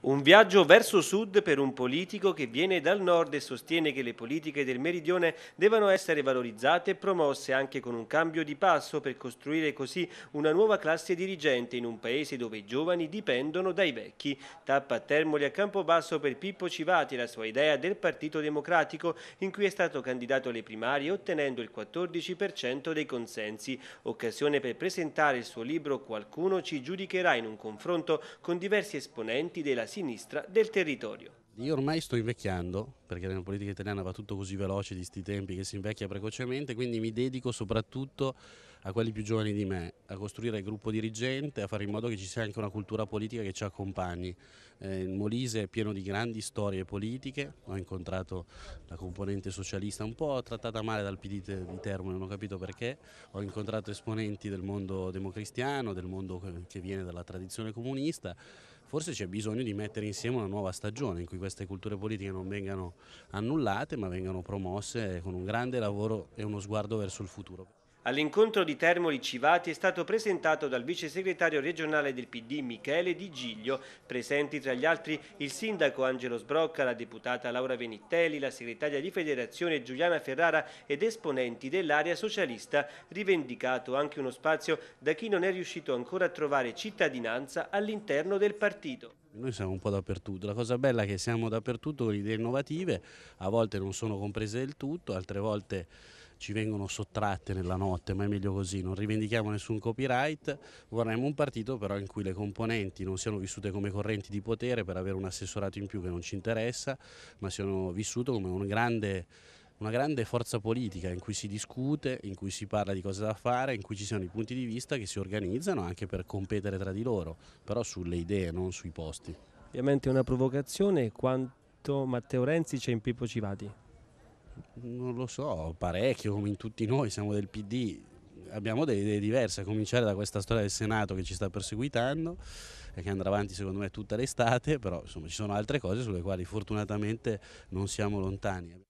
Un viaggio verso sud per un politico che viene dal nord e sostiene che le politiche del meridione devono essere valorizzate e promosse anche con un cambio di passo per costruire così una nuova classe dirigente in un paese dove i giovani dipendono dai vecchi. Tappa a Termoli a Campobasso per Pippo Civati la sua idea del Partito Democratico in cui è stato candidato alle primarie ottenendo il 14% dei consensi. Occasione per presentare il suo libro Qualcuno ci giudicherà in un confronto con diversi esponenti della sinistra del territorio. Io ormai sto invecchiando, perché nella politica italiana va tutto così veloce di sti tempi che si invecchia precocemente, quindi mi dedico soprattutto a quelli più giovani di me, a costruire il gruppo dirigente, a fare in modo che ci sia anche una cultura politica che ci accompagni. Eh, il Molise è pieno di grandi storie politiche, ho incontrato la componente socialista un po' trattata male dal PD di Termo, non ho capito perché, ho incontrato esponenti del mondo democristiano, del mondo che viene dalla tradizione comunista, forse c'è bisogno di mettere insieme una nuova stagione in cui queste culture politiche non vengano annullate ma vengano promosse con un grande lavoro e uno sguardo verso il futuro. All'incontro di Termoli Civati è stato presentato dal vice segretario regionale del PD Michele Di Giglio, presenti tra gli altri il sindaco Angelo Sbrocca, la deputata Laura Venitelli, la segretaria di federazione Giuliana Ferrara ed esponenti dell'area socialista, rivendicato anche uno spazio da chi non è riuscito ancora a trovare cittadinanza all'interno del partito. Noi siamo un po' dappertutto, la cosa bella è che siamo dappertutto con idee innovative, a volte non sono comprese del tutto, altre volte ci vengono sottratte nella notte, ma è meglio così, non rivendichiamo nessun copyright, vorremmo un partito però in cui le componenti non siano vissute come correnti di potere per avere un assessorato in più che non ci interessa, ma siano vissute come un grande una grande forza politica in cui si discute, in cui si parla di cose da fare, in cui ci siano i punti di vista che si organizzano anche per competere tra di loro, però sulle idee, non sui posti. Ovviamente una provocazione, quanto Matteo Renzi c'è in Pippo Civati? non lo so, parecchio, come in tutti noi siamo del PD, abbiamo delle idee diverse, a cominciare da questa storia del Senato che ci sta perseguitando e che andrà avanti secondo me tutta l'estate, però insomma ci sono altre cose sulle quali fortunatamente non siamo lontani.